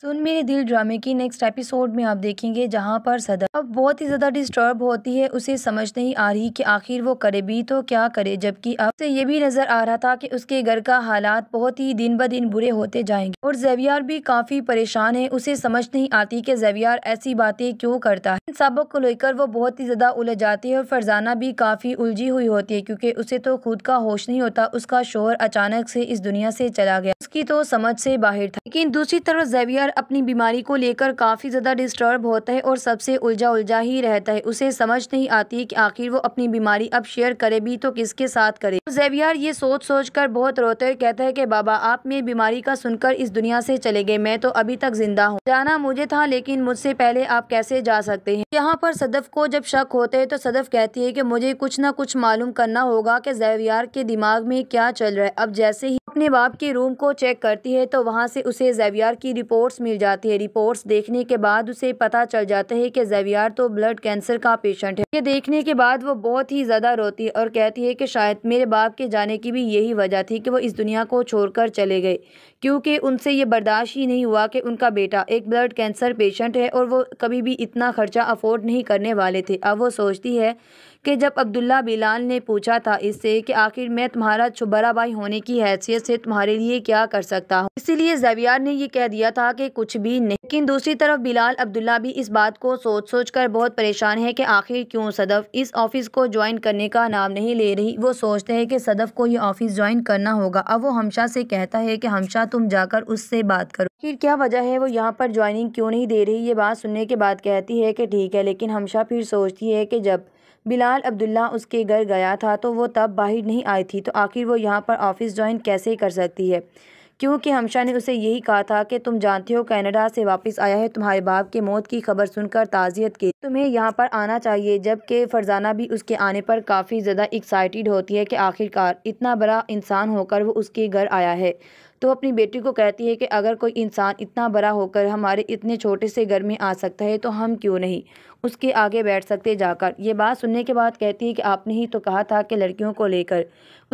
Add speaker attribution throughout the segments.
Speaker 1: सुन मेरे दिल ड्रामे की नेक्स्ट एपिसोड में आप देखेंगे जहां पर सदर अब बहुत ही ज़्यादा डिस्टर्ब होती है उसे समझ नहीं आ रही कि आखिर वो करे भी तो क्या करे जबकि अब से ये भी नज़र आ रहा था कि उसके घर का हालात बहुत ही दिन ब दिन बुरे होते जाएंगे और जेवियार भी काफ़ी परेशान है उसे समझ नहीं आती की जेवियार ऐसी बातें क्यों करता है इन सबक को लेकर वो बहुत ही ज़्यादा उलझ जाती है और फरजाना भी काफ़ी उलझी हुई होती है क्यूँकी उसे तो खुद का होश नहीं होता उसका शोहर अचानक से इस दुनिया से चला गया उसकी तो समझ से बाहर था लेकिन दूसरी तरफ जेवियार लेकर अपनी बीमारी को लेकर काफ़ी ज़्यादा डिस्टर्ब होता है और सबसे उलझा उलझा ही रहता है उसे समझ नहीं आती है कि आखिर वो अपनी बीमारी अब शेयर करे भी तो किसके साथ करे तो जेवियर ये सोच सोच कर बहुत रोते हुए कहता है कि बाबा आप मेरी बीमारी का सुनकर इस दुनिया से चले गए मैं तो अभी तक जिंदा हूँ जाना मुझे था लेकिन मुझसे पहले आप कैसे जा सकते हैं यहाँ पर सदफ को जब शक होते है तो सदफ कहती है की मुझे कुछ ना कुछ मालूम करना होगा की जेवियार के दिमाग में क्या चल रहा है अब जैसे ही अपने बाप के रूम को चेक करती है तो वहाँ से उसे जेवियार की रिपोर्ट रिपोर्ट्स मिल जाती है रिपोर्ट्स देखने के बाद उसे पता चल जाता है कि जवियार तो ब्लड कैंसर का पेशेंट है ये देखने के बाद वो बहुत ही ज़्यादा रोती है और कहती है कि शायद मेरे बाप के जाने की भी यही वजह थी कि वो इस दुनिया को छोड़कर चले गए क्योंकि उनसे ये बर्दाश्त ही नहीं हुआ कि उनका बेटा एक ब्लड कैंसर पेशेंट है और वो कभी भी इतना खर्चा अफोर्ड नहीं करने वाले थे अब वो सोचती है कि जब अब्दुल्ला बिलाल ने पूछा था इससे कि आखिर मैं तुम्हारा छुबरा भाई होने की हैसियत से तुम्हारे लिए क्या कर सकता हूँ इसीलिए जवियार ने यह कह दिया था कि कुछ भी नहीं लेकिन दूसरी तरफ बिलाल अब्दुल्ला भी इस बात को सोच सोच कर बहुत परेशान है कि आखिर क्यों सदफ इस ऑफिस को ज्वाइन करने का नाम नहीं ले रही वो सोचते हैं कि सदफ को ये ऑफिस ज्वाइन करना होगा अब वो हमशा से कहता है कि हमशा तुम जाकर उससे बात करो फिर क्या वजह है वो यहाँ पर ज्वाइनिंग क्यों नहीं दे रही ये बात सुनने के बाद कहती है कि ठीक है लेकिन हमशा फिर सोचती है कि जब बिलाल अब्दुल्ला उसके घर गया था तो वो तब बाहर नहीं आई थी तो आखिर वो यहाँ पर ऑफिस ज्वाइन कैसे कर सकती है क्योंकि हमशा ने उसे यही कहा था कि तुम जानते हो कनाडा से वापस आया है तुम्हारे बाप के मौत की खबर सुनकर ताज़ियत की तुम्हें यहाँ पर आना चाहिए जबकि फ़रजाना भी उसके आने पर काफ़ी ज़्यादा एक्साइटेड होती है कि आखिरकार इतना बड़ा इंसान होकर वो उसके घर आया है तो अपनी बेटी को कहती है कि अगर कोई इंसान इतना बड़ा होकर हमारे इतने छोटे से घर में आ सकता है तो हम क्यों नहीं उसके आगे बैठ सकते जाकर ये बात सुनने के बाद कहती है कि आपने ही तो कहा था कि लड़कियों को लेकर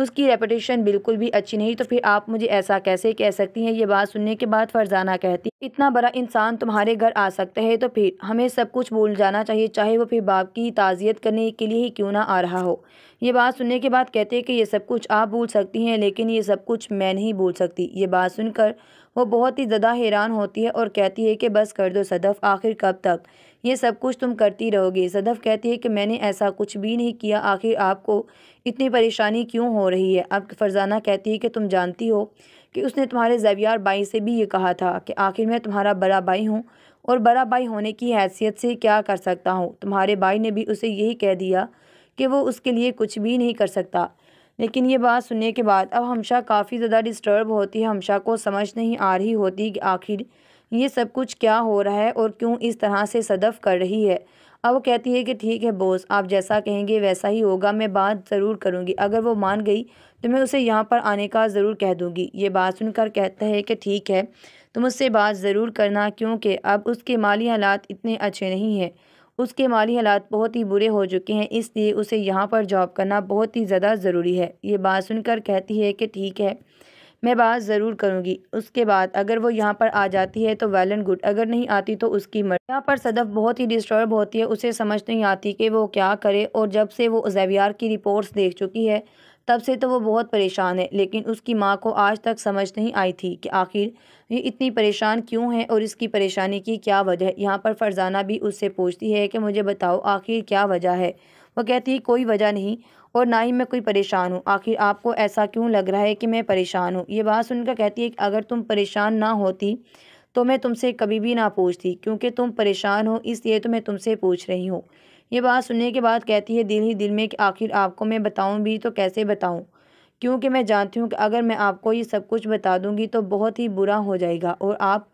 Speaker 1: उसकी रेपटेशन बिल्कुल भी अच्छी नहीं तो फिर आप मुझे ऐसा कैसे कह सकती हैं ये बात सुनने के बाद फरजाना कहती इतना बड़ा इंसान तुम्हारे घर आ सकता है तो फिर हमें सब कुछ भूल जाना चाहिए चाहे वो फिर बाप की ताज़ियत करने के लिए ही क्यों ना आ रहा हो ये बात सुनने के बाद कहते हैं कि ये सब कुछ आप भूल सकती हैं लेकिन ये सब कुछ मैं नहीं भूल सकती ये बात सुनकर वो बहुत ही ज़्यादा हैरान होती है और कहती है कि बस कर दो सदफ़ आखिर कब तक ये सब कुछ तुम करती रहोगी सदफ़ कहती है कि मैंने ऐसा कुछ भी नहीं किया आखिर आपको इतनी परेशानी क्यों हो रही है अब फरजाना कहती है कि तुम जानती हो कि उसने तुम्हारे जवियार बाई से भी ये कहा था कि आखिर मैं तुम्हारा बड़ा भाई हूँ और बड़ा भाई होने की हैसियत से क्या कर सकता हूँ तुम्हारे भाई ने भी उसे यही कह दिया कि वो उसके लिए कुछ भी नहीं कर सकता लेकिन ये बात सुनने के बाद अब हमशा काफ़ी ज़्यादा डिस्टर्ब होती है हमशा को समझ नहीं आ रही होती कि आखिर ये सब कुछ क्या हो रहा है और क्यों इस तरह से सदफ कर रही है अब वो कहती है कि ठीक है बोस आप जैसा कहेंगे वैसा ही होगा मैं बात ज़रूर करूँगी अगर वो मान गई तो मैं उसे यहाँ पर आने का ज़रूर कह दूँगी ये बात सुनकर कहता है कि ठीक है तुम उससे बात ज़रूर करना क्योंकि अब उसके माली हालात इतने अच्छे नहीं हैं उसके माली हालात बहुत ही बुरे हो चुके हैं इसलिए उसे यहाँ पर जॉब करना बहुत ही ज़्यादा ज़रूरी है ये बात सुनकर कहती है कि ठीक है मैं बात ज़रूर करूँगी उसके बाद अगर वो यहाँ पर आ जाती है तो वेल एंड गुड अगर नहीं आती तो उसकी मर यहाँ पर सदफ बहुत ही डिस्टर्ब होती है उसे समझ नहीं आती कि वो क्या करे और जब से वो जैवियार की रिपोर्ट्स देख चुकी है तब से तो वो बहुत परेशान है लेकिन उसकी माँ को आज तक समझ नहीं आई थी कि आखिर ये इतनी परेशान क्यों है और इसकी परेशानी की क्या वजह है यहाँ पर फरजाना भी उससे पूछती है कि मुझे बताओ आखिर क्या वजह है वो कहती है कोई वजह नहीं और ना ही मैं कोई परेशान हूँ आखिर आपको ऐसा क्यों लग रहा है कि मैं परेशान हूँ ये बात सुनकर कहती है कि अगर तुम परेशान ना होती तो मैं तुमसे कभी भी ना पूछती क्योंकि तुम परेशान हो इसलिए तो मैं तुमसे पूछ रही हूँ ये बात सुनने के बाद कहती है दिल ही दिल में कि आखिर आपको मैं बताऊँ भी तो कैसे बताऊँ क्योंकि मैं जानती हूँ कि अगर मैं आपको ये सब कुछ बता दूँगी तो बहुत ही बुरा हो जाएगा और आप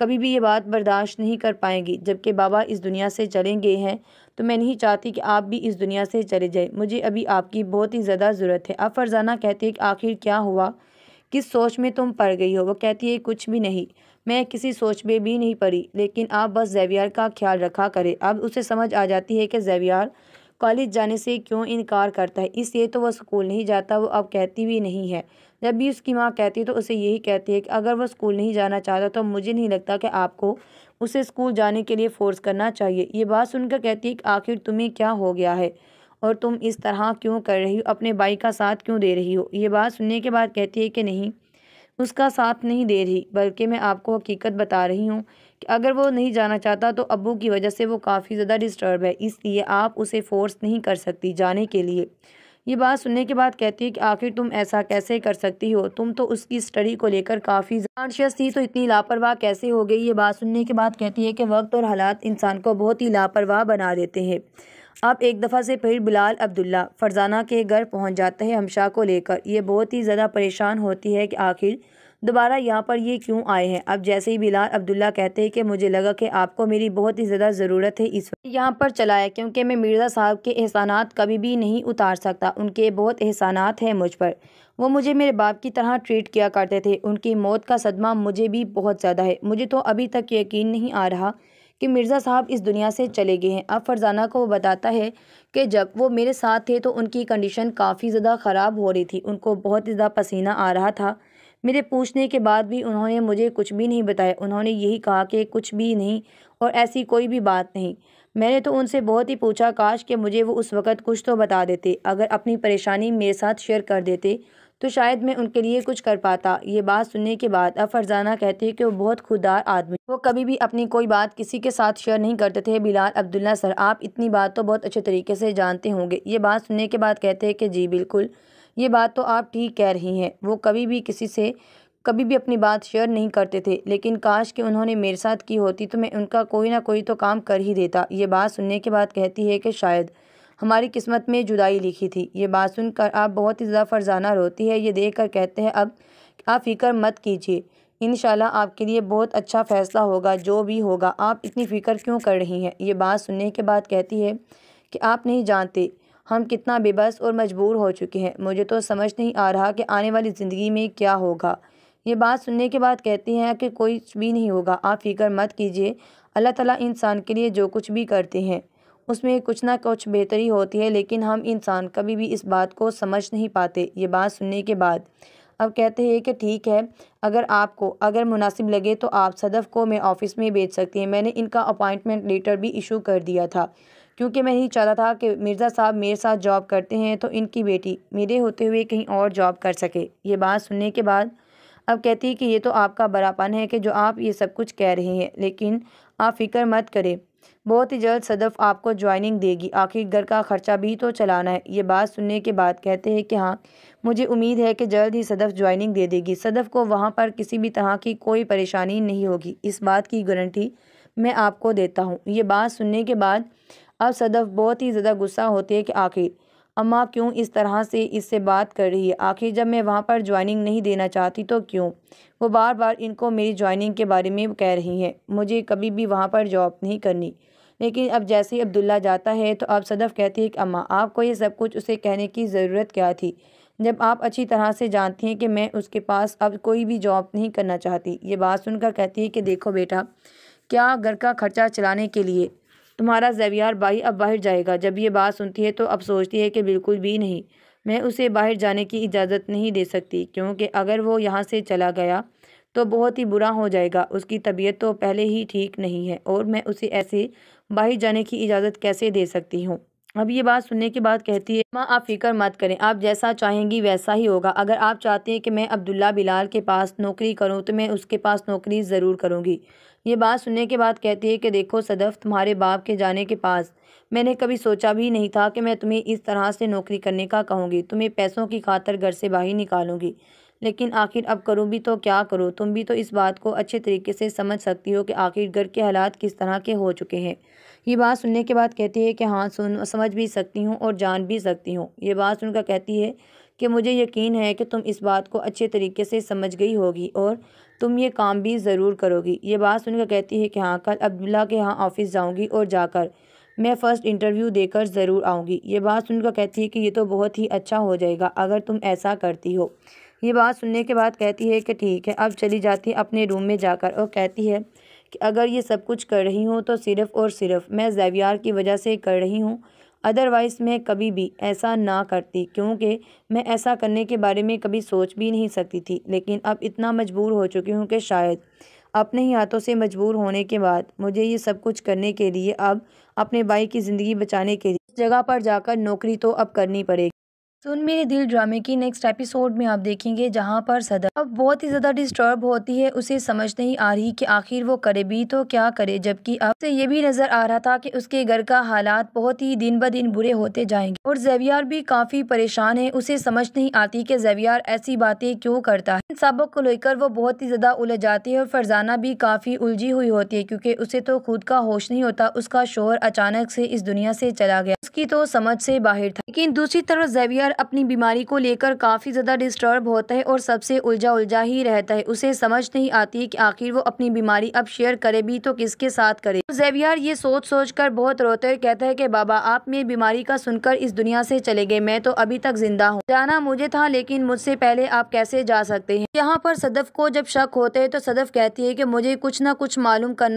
Speaker 1: कभी भी ये बात बर्दाश्त नहीं कर पाएंगी जबकि बाबा इस दुनिया से चले गए हैं तो मैं नहीं चाहती कि आप भी इस दुनिया से चले जाए मुझे अभी आपकी बहुत ही ज़्यादा ज़रूरत है अब फरजाना कहती है कि आखिर क्या हुआ किस सोच में तुम पड़ गई हो वो कहती है कुछ भी नहीं मैं किसी सोच में भी नहीं पड़ी लेकिन आप बस जेवियर का ख्याल रखा करें अब उसे समझ आ जाती है कि जेवियर कॉलेज जाने से क्यों इनकार करता है इसलिए तो वह स्कूल नहीं जाता वो अब कहती भी नहीं है जब भी उसकी माँ कहती है तो उसे यही कहती है कि अगर वह स्कूल नहीं जाना चाहता तो मुझे नहीं लगता कि आपको उसे स्कूल जाने के लिए फ़ोर्स करना चाहिए ये बात सुनकर कहती है कि आखिर तुम्हें क्या हो गया है और तुम इस तरह क्यों कर रही हो अपने भाई का साथ क्यों दे रही हो ये बात सुनने के बाद कहती है कि नहीं उसका साथ नहीं दे रही बल्कि मैं आपको हकीकत बता रही हूँ कि अगर वो नहीं जाना चाहता तो अबू की वजह से वो काफ़ी ज़्यादा डिस्टर्ब है इसलिए आप उसे फ़ोर्स नहीं कर सकती जाने के लिए ये बात सुनने के बाद कहती है कि आखिर तुम ऐसा कैसे कर सकती हो तुम तो उसकी स्टडी को लेकर काफ़ी कॉन्शियस थी तो इतनी लापरवाह कैसे हो गई ये बात सुनने के बाद कहती है कि वक्त और हालात इंसान को बहुत ही लापरवाह बना देते हैं अब एक दफ़ा से फिर बिलाल अब्दुल्ला फ़रजाना के घर पहुंच जाते हैं हमशा को लेकर यह बहुत ही ज़्यादा परेशान होती है कि आखिर दोबारा यहाँ पर ये क्यों आए हैं अब जैसे ही बिलाल अब्दुल्ला कहते हैं कि मुझे लगा कि आपको मेरी बहुत ही ज़्यादा ज़रूरत है इस वक्त यहाँ पर चलाया क्योंकि मैं मिर्ज़ा साहब के एहसानात कभी भी नहीं उतार सकता उनके बहुत एहसानात हैं मुझ पर वो मुझे मेरे बाप की तरह ट्रीट किया करते थे उनकी मौत का सदमा मुझे भी बहुत ज़्यादा है मुझे तो अभी तक यकीन नहीं आ रहा कि मिर्ज़ा साहब इस दुनिया से चले गए हैं अब फ़रजाना को वो बताता है कि जब वो मेरे साथ थे तो उनकी कंडीशन काफ़ी ज़्यादा ख़राब हो रही थी उनको बहुत ज़्यादा पसीना आ रहा था मेरे पूछने के बाद भी उन्होंने मुझे कुछ भी नहीं बताया उन्होंने यही कहा कि कुछ भी नहीं और ऐसी कोई भी बात नहीं मैंने तो उनसे बहुत ही पूछा काश कि मुझे वो उस वक़्त कुछ तो बता देते अगर अपनी परेशानी मेरे साथ शेयर कर देते तो शायद मैं उनके लिए कुछ कर पाता ये बात सुनने के बाद अब फरजाना कहती है कि वो बहुत खुदार आदमी वो कभी भी अपनी कोई बात किसी के साथ शेयर नहीं करते थे बिलाल अब्दुल्ला सर आप इतनी बात तो बहुत अच्छे तरीके से जानते होंगे ये बात सुनने के बाद कहते हैं कि जी बिल्कुल ये बात तो आप ठीक कह रही हैं वो कभी भी किसी से कभी भी अपनी बात शेयर नहीं करते थे लेकिन काश कि उन्होंने मेरे साथ की होती तो मैं उनका कोई ना कोई तो काम कर ही देता ये बात सुनने के बाद कहती है कि शायद हमारी किस्मत में जुदाई लिखी थी ये बात सुनकर आप बहुत ही ज़्यादा फरजाना रोती है ये देख कर कहते हैं अब आप फ़िक्र मत कीजिए इन आपके लिए बहुत अच्छा फ़ैसला होगा जो भी होगा आप इतनी फ़िक्र क्यों कर रही हैं ये बात सुनने के बाद कहती है कि आप नहीं जानते हम कितना बेबस और मजबूर हो चुके हैं मुझे तो समझ नहीं आ रहा कि आने वाली ज़िंदगी में क्या होगा ये बात सुनने के बाद कहती हैं कि कोई भी नहीं होगा आप फिक्र मत कीजिए अल्लाह ताला इंसान के लिए जो कुछ भी करते हैं उसमें कुछ ना कुछ बेहतरी होती है लेकिन हम इंसान कभी भी इस बात को समझ नहीं पाते ये बात सुनने के बाद अब कहते हैं कि ठीक है अगर आपको अगर मुनासिब लगे तो आप सदफ़ को मैं ऑफ़िस में भेज सकती हैं मैंने इनका अपॉइंटमेंट लेटर भी इशू कर दिया था क्योंकि मैं नहीं चाहता था कि मिर्ज़ा साहब मेरे साथ जॉब करते हैं तो इनकी बेटी मेरे होते हुए कहीं और जॉब कर सके ये बात सुनने के बाद अब कहती है कि ये तो आपका बड़ापन है कि जो आप ये सब कुछ कह रहे हैं लेकिन आप फिक्र मत करें बहुत ही जल्द सदफ आपको ज्वाइनिंग देगी आखिर घर का ख़र्चा भी तो चलाना है ये बात सुनने के बाद कहते हैं कि हाँ मुझे उम्मीद है कि जल्द ही सदफ ज्वाइनिंग दे देगी सदफ को वहाँ पर किसी भी तरह की कोई परेशानी नहीं होगी इस बात की गारंटी मैं आपको देता हूँ ये बात सुनने के बाद अब सदफ बहुत ही ज़्यादा गुस्सा होती है कि आखिर अम्मा क्यों इस तरह से इससे बात कर रही है आखिर जब मैं वहाँ पर ज्वाइनिंग नहीं देना चाहती तो क्यों वो बार बार इनको मेरी ज्वाइनिंग के बारे में कह रही हैं मुझे कभी भी वहाँ पर जॉब नहीं करनी लेकिन अब जैसे ही अब्दुल्ला जाता है तो अब सदफ़ कहती है कि अम्मा आपको ये सब कुछ उसे कहने की ज़रूरत क्या थी जब आप अच्छी तरह से जानती हैं कि मैं उसके पास अब कोई भी जॉब नहीं करना चाहती ये बात सुनकर कहती है कि देखो बेटा क्या घर का खर्चा चलाने के लिए तुम्हारा जवियार भाई अब बाहर जाएगा जब ये बात सुनती है तो अब सोचती है कि बिल्कुल भी नहीं मैं उसे बाहर जाने की इजाज़त नहीं दे सकती क्योंकि अगर वो यहाँ से चला गया तो बहुत ही बुरा हो जाएगा उसकी तबीयत तो पहले ही ठीक नहीं है और मैं उसे ऐसे बाहर जाने की इजाज़त कैसे दे सकती हूँ अब ये बात सुनने के बाद कहती है माँ आप फिक्र मत करें आप जैसा चाहेंगी वैसा ही होगा अगर आप चाहती हैं कि मैं अब्दुल्ला बिलाल के पास नौकरी करूँ तो मैं उसके पास नौकरी ज़रूर करूँगी ये बात सुनने के बाद कहती है कि देखो सदफ़ तुम्हारे बाप के जाने के पास मैंने कभी सोचा भी नहीं था कि मैं तुम्हें इस तरह से नौकरी करने का कहूँगी तुम्हें पैसों की खातर घर से बाहर निकालूंगी लेकिन आखिर अब करूँ भी तो क्या करूँ तुम भी तो इस बात को अच्छे तरीके से समझ सकती हो कि आखिर घर के हालात किस तरह के हो चुके हैं ये बात सुनने के बाद कहती है कि हाँ सुन समझ भी सकती हूँ और जान भी सकती हूँ ये बात सुनकर कहती है कि मुझे यकीन है कि तुम इस बात को अच्छे तरीके से समझ गई होगी और तुम ये काम भी ज़रूर करोगी ये बात सुनकर कहती है कि हाँ कल अब्दुल्ला के यहाँ ऑफिस जाऊँगी और जाकर मैं फ़र्स्ट इंटरव्यू देकर ज़रूर आऊँगी ये बात सुनकर कहती है कि ये तो बहुत ही अच्छा हो जाएगा अगर तुम ऐसा करती हो ये बात सुनने के बाद कहती है कि ठीक है अब चली जाती है अपने रूम में जाकर और कहती है कि अगर ये सब कुछ कर रही हूँ तो सिर्फ़ और सिर्फ मैं जैवियार की वजह से कर रही हूँ अदरवाइज़ मैं कभी भी ऐसा ना करती क्योंकि मैं ऐसा करने के बारे में कभी सोच भी नहीं सकती थी लेकिन अब इतना मजबूर हो चुकी हूँ कि शायद अपने ही हाथों से मजबूर होने के बाद मुझे ये सब कुछ करने के लिए अब अपने भाई की ज़िंदगी बचाने के लिए इस जगह पर जाकर नौकरी तो अब करनी पड़ेगी सुन मेरे दिल ड्रामे की नेक्स्ट एपिसोड में आप देखेंगे जहां पर सदर अब बहुत ही ज़्यादा डिस्टर्ब होती है उसे समझ नहीं आ रही कि आखिर वो करे भी तो क्या करे जबकि अब से ये भी नज़र आ रहा था कि उसके घर का हालात बहुत ही दिन ब दिन बुरे होते जाएंगे और जेवियार भी काफ़ी परेशान है उसे समझ नहीं आती की जेवियार ऐसी बातें क्यों करता है इन सबक को लेकर वो बहुत ही ज़्यादा उलझ जाती है और फरजाना भी काफ़ी उलझी हुई होती है क्यूँकी उसे तो खुद का होश नहीं होता उसका शोहर अचानक से इस दुनिया से चला गया उसकी तो समझ से बाहर था लेकिन दूसरी तरफ जेवियार अपनी बीमारी को लेकर काफ़ी ज़्यादा डिस्टर्ब होता है और सबसे उलझा उलझा ही रहता है उसे समझ नहीं आती है कि आखिर वो अपनी बीमारी अब शेयर करे भी तो किसके साथ करे तो जेवियर ये सोच सोच कर बहुत रोते हुए कहता है कि बाबा आप मेरी बीमारी का सुनकर इस दुनिया से चले गए मैं तो अभी तक जिंदा हूँ जाना मुझे था लेकिन मुझसे पहले आप कैसे जा सकते हैं यहाँ पर सदफ को जब शक होते है तो सदफ कहती है की मुझे कुछ न कुछ मालूम करना